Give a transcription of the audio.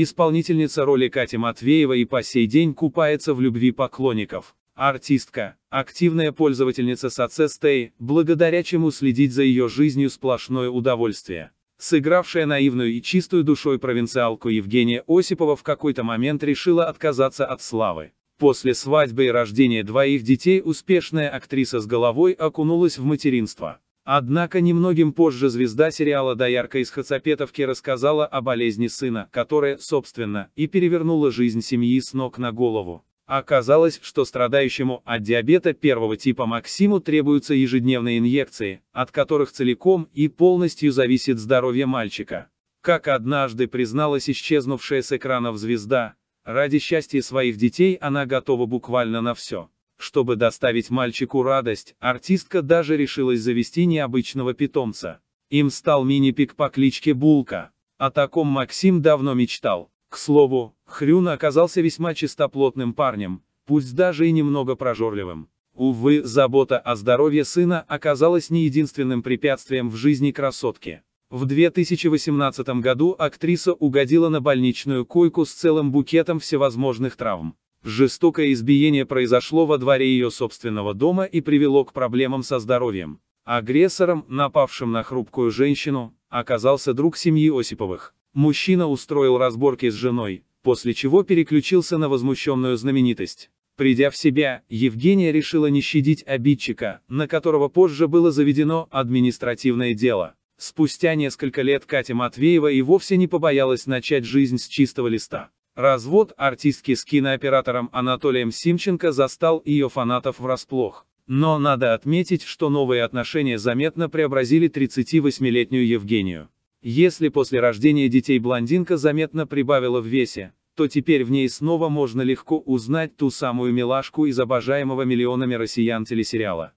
Исполнительница роли Кати Матвеева и по сей день купается в любви поклонников. Артистка, активная пользовательница соцсетей, благодаря чему следить за ее жизнью сплошное удовольствие. Сыгравшая наивную и чистую душой провинциалку Евгения Осипова в какой-то момент решила отказаться от славы. После свадьбы и рождения двоих детей успешная актриса с головой окунулась в материнство. Однако немногим позже звезда сериала «Доярка» из Хацапетовки рассказала о болезни сына, которая, собственно, и перевернула жизнь семьи с ног на голову. Оказалось, что страдающему от диабета первого типа Максиму требуются ежедневные инъекции, от которых целиком и полностью зависит здоровье мальчика. Как однажды призналась исчезнувшая с экранов звезда, ради счастья своих детей она готова буквально на все. Чтобы доставить мальчику радость, артистка даже решилась завести необычного питомца. Им стал мини-пик по кличке Булка. О таком Максим давно мечтал. К слову, Хрюн оказался весьма чистоплотным парнем, пусть даже и немного прожорливым. Увы, забота о здоровье сына оказалась не единственным препятствием в жизни красотки. В 2018 году актриса угодила на больничную койку с целым букетом всевозможных травм. Жестокое избиение произошло во дворе ее собственного дома и привело к проблемам со здоровьем. Агрессором, напавшим на хрупкую женщину, оказался друг семьи Осиповых. Мужчина устроил разборки с женой, после чего переключился на возмущенную знаменитость. Придя в себя, Евгения решила не щадить обидчика, на которого позже было заведено административное дело. Спустя несколько лет Катя Матвеева и вовсе не побоялась начать жизнь с чистого листа. Развод артистки с кинооператором Анатолием Симченко застал ее фанатов врасплох. Но надо отметить, что новые отношения заметно преобразили 38-летнюю Евгению. Если после рождения детей блондинка заметно прибавила в весе, то теперь в ней снова можно легко узнать ту самую милашку из обожаемого миллионами россиян телесериала.